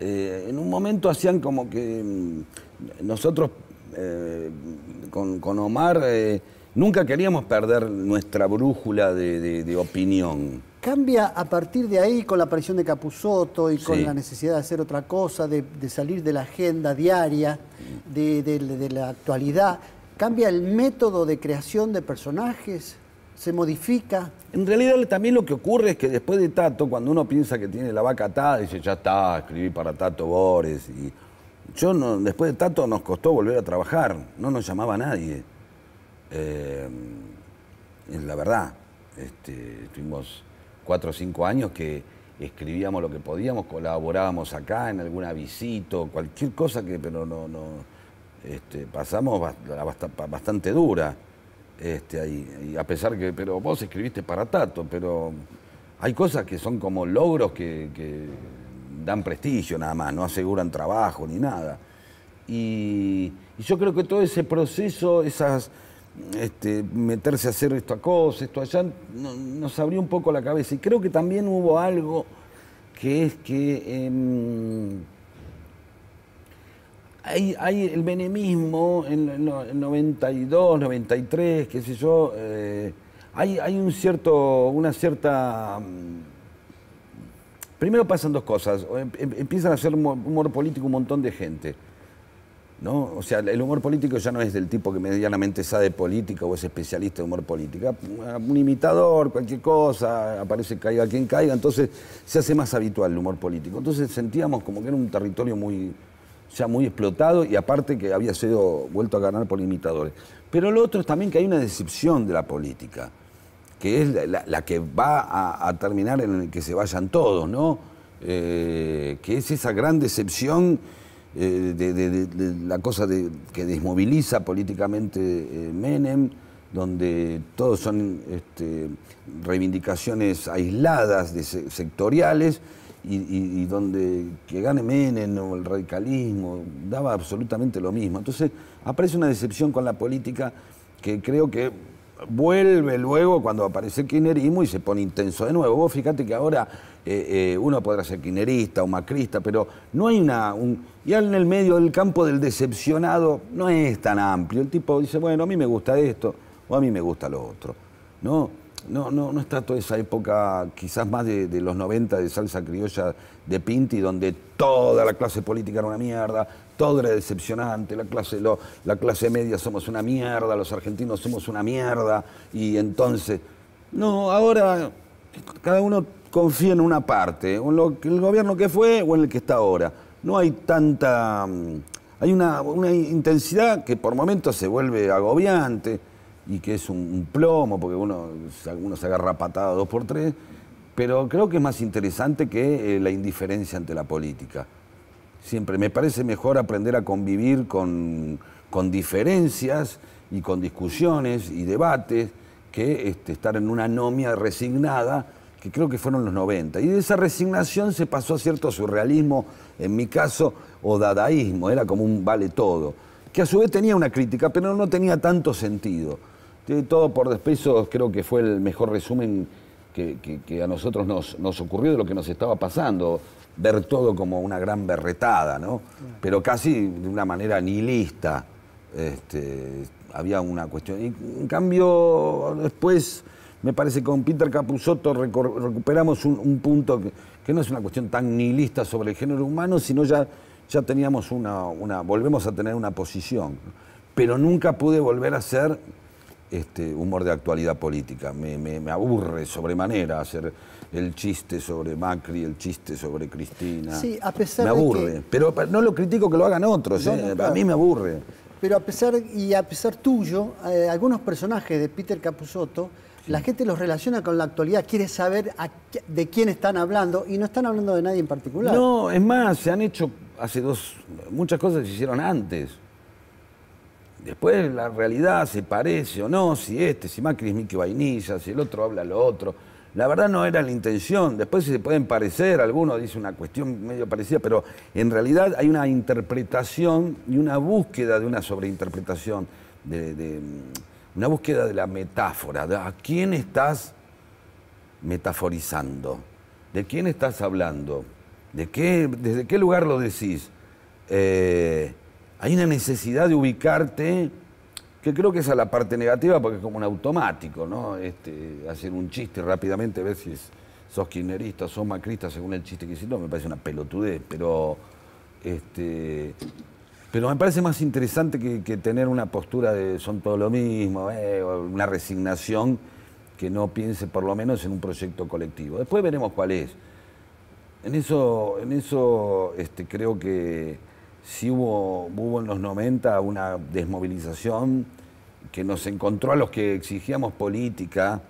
[SPEAKER 1] eh, en un momento hacían como que mm, nosotros eh, con, Omar. Nunca queríamos perder nuestra brújula de, opinión.
[SPEAKER 2] Cambia a partir de ahí con la aparición de Capusoto y con la necesidad de hacer otra cosa, de, salir de la agenda diaria, de la actualidad. ¿Cambia el método de creación de personajes? ¿Se modifica?
[SPEAKER 1] En realidad también lo que ocurre es que después de Tato, cuando uno piensa que tiene la vaca atada, dice, ya está, escribí para Tato Bores. Y yo después de Tato nos costó volver a trabajar, no nos llamaba nadie. Eh, es la verdad, este, tuvimos cuatro o cinco años que escribíamos lo que podíamos, colaborábamos acá en alguna visita, cualquier cosa que, pero no, no este, pasamos bastante dura. Este, ahí, a pesar que, pero vos escribiste para Tato, pero hay cosas que son como logros que, dan prestigio nada más, no aseguran trabajo ni nada. y yo creo que todo ese proceso, esas, este, meterse a hacer esto a cosas, esto allá, nos abrió un poco la cabeza. Y creo que también hubo algo que es que em, hay, el menemismo en, el 92, 93, qué sé yo, eh, hay, un cierto, una cierta... Primero pasan dos cosas, em, em, empiezan a hacer humor político un montón de gente. ¿no? O sea, el humor político ya no es del tipo que medianamente sabe política o es especialista de humor político. Un imitador, cualquier cosa, aparece caiga quien caiga, entonces se hace más habitual el humor político. Entonces sentíamos como que era un territorio muy ya muy explotado y aparte que había sido vuelto a ganar por imitadores. Pero lo otro es también que hay una decepción de la política, que es la, que va a, terminar en el que se vayan todos, ¿no? Eh, que es esa gran decepción eh, de, la cosa que desmoviliza políticamente eh, Menem, donde todos son este, reivindicaciones aisladas, sectoriales, y, donde que gane Menem o el radicalismo daba absolutamente lo mismo. Entonces aparece una decepción con la política que creo que vuelve luego cuando aparece el kinerismo y se pone intenso de nuevo. Vos fíjate que ahora eh, eh, uno podrá ser quinerista o macrista, pero no hay una... Un, ya en el medio del campo del decepcionado no es tan amplio. El tipo dice, bueno, a mí me gusta esto o a mí me gusta lo otro. No, no, no, no está toda esa época, quizás más de, de los 90 de salsa criolla de Pinti, donde toda la clase política era una mierda, todo era decepcionante, la clase, la clase media somos una mierda, los argentinos somos una mierda, y entonces, no, ahora cada uno confía en una parte, en el gobierno que fue o en el que está ahora. No hay tanta, mm, hay una, intensidad que por momentos se vuelve agobiante y que es un, plomo, porque uno, algunos se agarra patada dos por tres, pero creo que es más interesante que eh, la indiferencia ante la política siempre. Me parece mejor aprender a convivir con, diferencias y con discusiones y debates que este, estar en una anomia resignada, que creo que fueron los 90. Y de esa resignación se pasó a cierto surrealismo, en mi caso, o dadaísmo, era como un vale todo, que a su vez tenía una crítica, pero no tenía tanto sentido. todo por despeso, creo que fue el mejor resumen que, a nosotros nos, nos ocurrió de lo que nos estaba pasando ver todo como una gran berretada, ¿no? Pero casi de una manera nihilista. Este, había una cuestión. en cambio, después, me parece que con Peter Capusotto recuperamos un, punto que, no es una cuestión tan nihilista sobre el género humano, sino ya, ya teníamos una, volvemos a tener una posición. Pero nunca pude volver a ser este, humor de actualidad política. Me, me aburre sobremanera hacer el chiste sobre Macri, el chiste sobre Cristina. Sí, a pesar me aburre. Pero no lo critico que lo hagan otros, ¿eh? a mí me aburre.
[SPEAKER 2] Pero a pesar, y a pesar tuyo, eh, algunos personajes de Peter Capusotto, la gente los relaciona con la actualidad, quiere saber de quién están hablando y no están hablando de nadie en particular. No,
[SPEAKER 1] es más, se han hecho hace dos, muchas cosas se hicieron antes. Después la realidad se parece o no, si este, si Macri es Mickey Vainilla, si el otro habla lo otro. La verdad no era la intención. Después se pueden parecer, alguno dice una cuestión medio parecida, pero en realidad hay una interpretación y una búsqueda de una sobreinterpretación, de, mm, una búsqueda de la metáfora. ¿A quién estás metaforizando? ¿De quién estás hablando? ¿Desde qué lugar lo decís? Eh, hay una necesidad de ubicarte que creo que es a la parte negativa porque es como un automático, ¿no? Este, hacer un chiste rápidamente, ver si sos kirchnerista, sos macrista, según el chiste que hiciste, me parece una pelotudez, pero este, pero me parece más interesante que, tener una postura de son todo lo mismo, eh, una resignación que no piense por lo menos en un proyecto colectivo. Después veremos cuál es. En eso, en eso este, creo que, si hubo, en los 90 una desmovilización que nos encontró a los que exigíamos política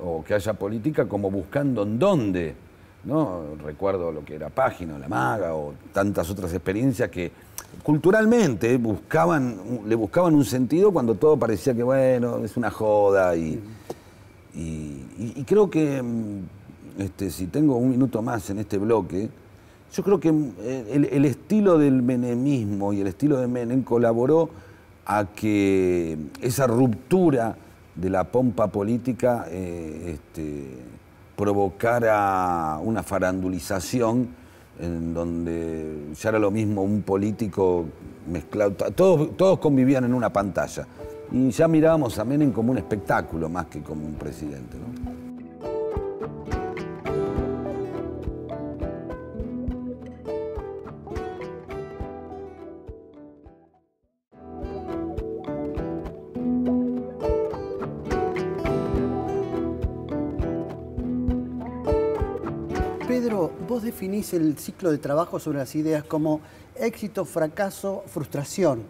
[SPEAKER 1] o que haya política como buscando en dónde. ¿no? Recuerdo lo que era Página, o La Maga o tantas otras experiencias que culturalmente buscaban, le buscaban un sentido cuando todo parecía que, bueno, es una joda. Y, y, creo que este, si tengo un minuto más en este bloque, yo creo que eh, el, estilo del menemismo y el estilo de Menem colaboró a que esa ruptura de la pompa política eh, este, provocara una farandulización en donde ya era lo mismo un político mezclado, todos, todos convivían en una pantalla y ya mirábamos a Menem como un espectáculo más que como un presidente.
[SPEAKER 2] el ciclo de trabajo sobre las ideas como éxito, fracaso, frustración,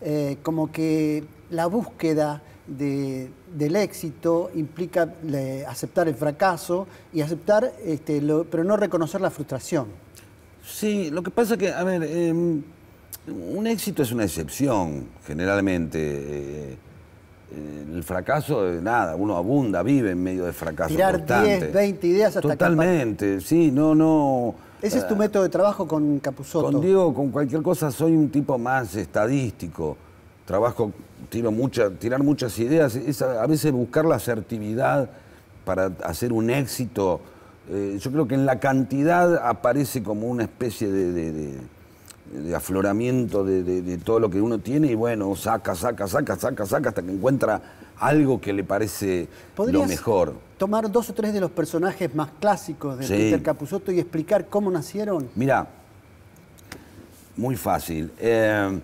[SPEAKER 2] eh, como que la búsqueda del éxito implica aceptar el fracaso y aceptar, este, pero no reconocer la frustración.
[SPEAKER 1] Sí, lo que pasa que, a ver, em, un éxito es una excepción, generalmente. Eh, el fracaso, eh, nada, uno abunda, vive en medio de fracaso Tirar 10,
[SPEAKER 2] 20 ideas hasta
[SPEAKER 1] Totalmente, sí, no,
[SPEAKER 2] no ¿Ese es tu método de trabajo con Capuzotto? Con
[SPEAKER 1] Diego, con cualquier cosa, soy un tipo más estadístico. Trabajo, tiro tirar muchas ideas. a, veces buscar la asertividad para hacer un éxito. Eh, yo creo que en la cantidad aparece como una especie de, de afloramiento de, todo lo que uno tiene y bueno, saca, saca, saca, saca, saca hasta que encuentra algo que le parece lo mejor
[SPEAKER 2] tomar dos o tres de los personajes más clásicos de Peter Capusotto y explicar cómo nacieron?
[SPEAKER 1] Mira, muy fácil. Eh,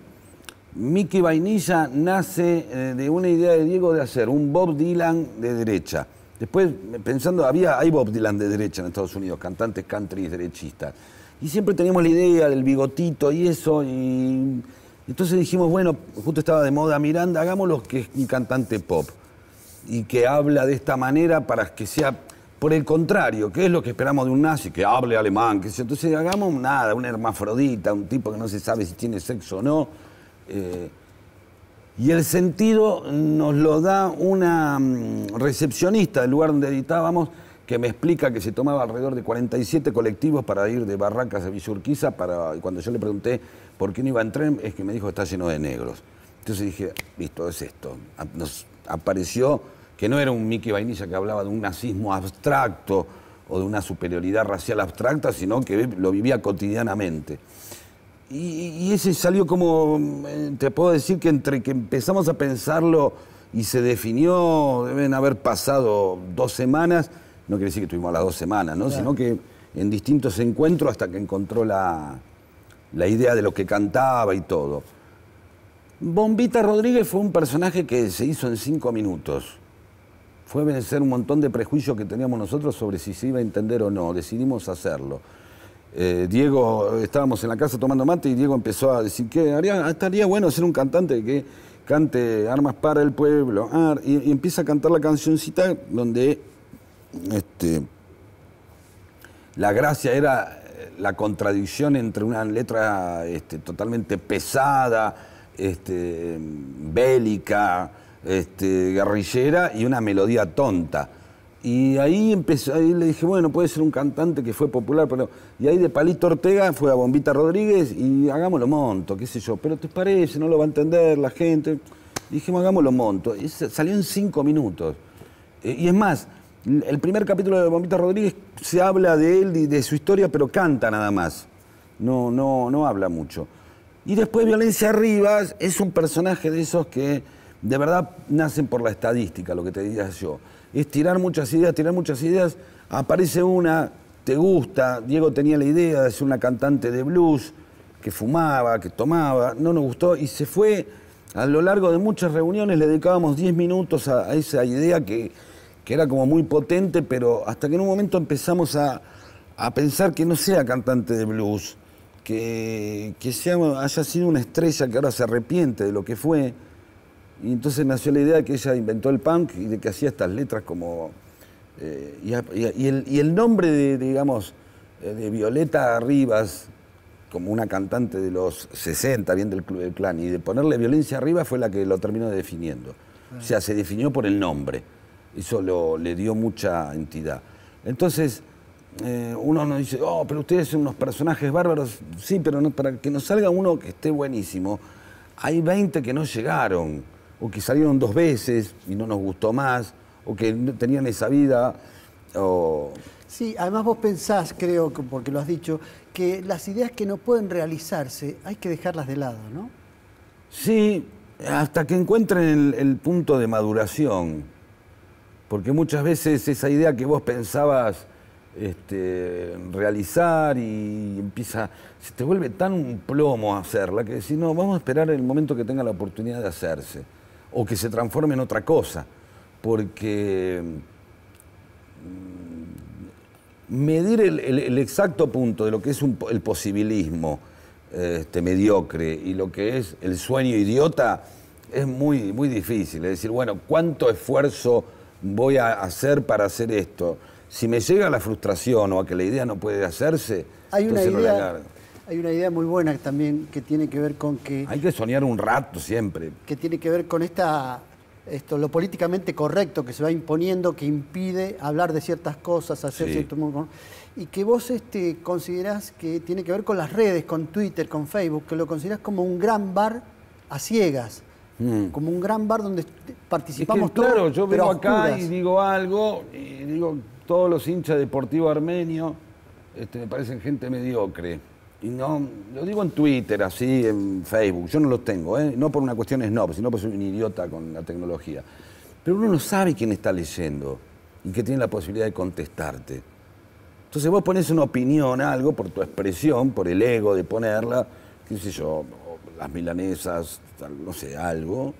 [SPEAKER 1] Mickey Vainilla nace eh, de una idea de Diego de hacer un Bob Dylan de derecha. Después, eh, pensando, había, hay Bob Dylan de derecha en Estados Unidos, cantantes country derechistas. Y siempre teníamos la idea del bigotito y eso. Y entonces dijimos, bueno, justo estaba de moda Miranda, hagámoslo que es un cantante pop y que habla de esta manera para que sea por el contrario, que es lo que esperamos de un nazi, que hable alemán, que Entonces hagamos nada, una hermafrodita, un tipo que no se sabe si tiene sexo o no. Eh, y el sentido nos lo da una mm, recepcionista del lugar donde editábamos, que me explica que se tomaba alrededor de 47 colectivos para ir de Barracas a Bisurquiza, Para, y cuando yo le pregunté por qué no iba en tren, es que me dijo está lleno de negros. Entonces dije, listo, es esto. Nos apareció que no era un Mickey Vainilla que hablaba de un nazismo abstracto o de una superioridad racial abstracta, sino que lo vivía cotidianamente. Y, ese salió como, eh, te puedo decir que entre que empezamos a pensarlo y se definió, deben haber pasado dos semanas, no quiere decir que tuvimos las dos semanas, sino que en distintos encuentros hasta que encontró la, la idea de lo que cantaba y todo. Bombita Rodríguez fue un personaje que se hizo en cinco minutos fue vencer un montón de prejuicios que teníamos nosotros sobre si se iba a entender o no. Decidimos hacerlo. Eh, Diego, estábamos en la casa tomando mate y Diego empezó a decir que estaría bueno ser un cantante que cante Armas para el Pueblo, y, empieza a cantar la cancioncita donde este, la gracia era eh, la contradicción entre una letra este, totalmente pesada, este, bélica, este, guerrillera y una melodía tonta. Y ahí, empezó, ahí le dije, bueno, puede ser un cantante que fue popular, pero... Y ahí de Palito Ortega fue a Bombita Rodríguez y hagámoslo monto, qué sé yo. Pero te parece, no lo va a entender la gente. Dijimos, hagámoslo monto. Y salió en cinco minutos. Eh, y es más, el primer capítulo de Bombita Rodríguez se habla de él y de su historia, pero canta nada más. No, no, no habla mucho. Y después Violencia Rivas es un personaje de esos que de verdad nacen por la estadística, lo que te diría yo. Es tirar muchas ideas, tirar muchas ideas, aparece una, te gusta, Diego tenía la idea de ser una cantante de blues, que fumaba, que tomaba, no nos gustó y se fue, a lo largo de muchas reuniones le dedicábamos 10 minutos a, esa idea que, era como muy potente, pero hasta que en un momento empezamos a, pensar que no sea cantante de blues, que, sea, haya sido una estrella que ahora se arrepiente de lo que fue. Y entonces nació la idea que ella inventó el punk y de que hacía estas letras como... Eh, y, el, nombre de, digamos, eh, de Violeta Rivas, como una cantante de los 60, bien del Club del Clan, y de ponerle violencia arriba fue la que lo terminó definiendo. O sea, se definió por el nombre. Eso lo, le dio mucha entidad. Entonces, eh, uno nos dice, oh, pero ustedes son unos personajes bárbaros. Sí, pero no, para que nos salga uno que esté buenísimo, hay 20 que no llegaron o que salieron dos veces y no nos gustó más, o que no tenían esa vida. O...
[SPEAKER 2] Sí, además vos pensás, creo, porque lo has dicho, que las ideas que no pueden realizarse hay que dejarlas de lado, ¿no?
[SPEAKER 1] Sí, hasta que encuentren el, punto de maduración, porque muchas veces esa idea que vos pensabas este, realizar y empieza, se te vuelve tan un plomo hacerla que decís, no, vamos a esperar el momento que tenga la oportunidad de hacerse o que se transforme en otra cosa, porque mm, medir el, exacto punto de lo que es el posibilismo este, mediocre y lo que es el sueño idiota es muy, muy difícil. Es decir, bueno, ¿cuánto esfuerzo voy a hacer para hacer esto? Si me llega la frustración o a que la idea no puede hacerse, hay una idea,
[SPEAKER 2] hay una idea muy buena también que tiene que ver con que... Hay que
[SPEAKER 1] soñar un rato siempre.
[SPEAKER 2] Que tiene que ver con esta, esto, lo políticamente correcto que se va imponiendo, que impide hablar de ciertas cosas, hacer ciertos... Y que vos este, considerás que tiene que ver con las redes, con Twitter, con Facebook, que lo considerás como un gran bar a ciegas. Hmm. Como un gran bar donde participamos todos. Claro, yo vengo acá y
[SPEAKER 1] digo algo, y digo, todos los hinchas deportivo armenio este, me parecen gente mediocre y no, lo digo en Twitter, así, en Facebook, yo no lo tengo, ¿eh? no por una cuestión snob, sino porque soy un idiota con la tecnología. Pero uno no sabe quién está leyendo y que tiene la posibilidad de contestarte. Entonces vos pones una opinión, algo, por tu expresión, por el ego de ponerla, qué sé yo, las milanesas, no sé, algo.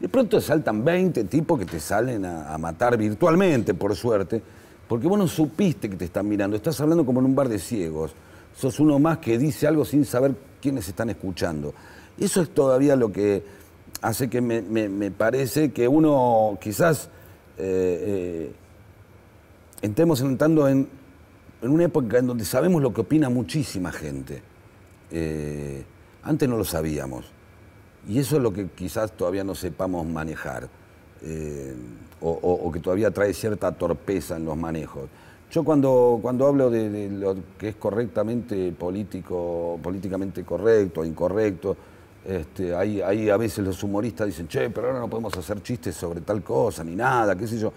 [SPEAKER 1] De pronto te saltan 20 tipos que te salen a, a matar virtualmente, por suerte, porque vos no supiste que te están mirando, estás hablando como en un bar de ciegos sos uno más que dice algo sin saber quiénes están escuchando. Eso es todavía lo que hace que me, parece que uno quizás estemos eh, eh, entremos entrando en, una época en donde sabemos lo que opina muchísima gente. Eh, antes no lo sabíamos. Y eso es lo que quizás todavía no sepamos manejar. o que todavía trae cierta torpeza en los manejos. Yo cuando, cuando hablo de, lo que es correctamente político, políticamente correcto, o incorrecto, este, a veces los humoristas dicen, che, pero ahora no podemos hacer chistes sobre tal cosa, ni nada, qué sé yo.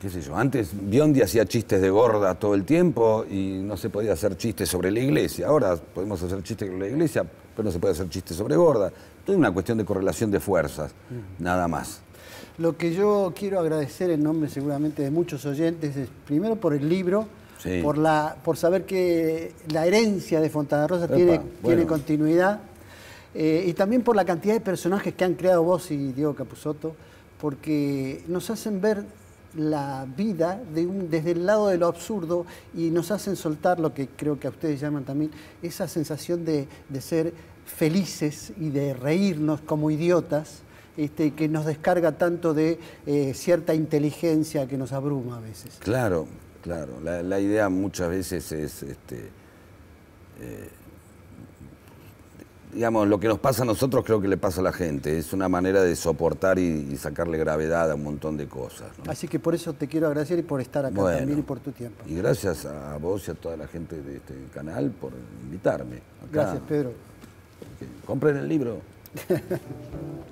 [SPEAKER 1] Qué sé yo, antes Biondi hacía chistes de gorda todo el tiempo y no se podía hacer chistes sobre la iglesia. Ahora podemos hacer chistes sobre la iglesia, pero no se puede hacer chistes sobre gorda. Todo es una cuestión de correlación de fuerzas, mm. nada más.
[SPEAKER 2] Lo que yo quiero agradecer en nombre seguramente de muchos oyentes es primero por el libro, por, saber que la herencia de Fontana Rosa tiene, continuidad eh, y también por la cantidad de personajes que han creado vos y Diego Capusotto, porque nos hacen ver la vida desde el lado de lo absurdo y nos hacen soltar lo que creo que a ustedes llaman también esa sensación de ser felices y de reírnos como idiotas este, que nos descarga tanto de eh, cierta inteligencia que nos abruma a veces.
[SPEAKER 1] Claro, claro. La, idea muchas veces es, este, eh, digamos, lo que nos pasa a nosotros creo que le pasa a la gente. Es una manera de soportar y, sacarle gravedad a un montón de cosas.
[SPEAKER 2] Así que por eso te quiero agradecer y por estar acá también y por tu tiempo. Y gracias
[SPEAKER 1] a vos y a toda la gente de este canal por invitarme. Gracias, Pedro. Compren el libro.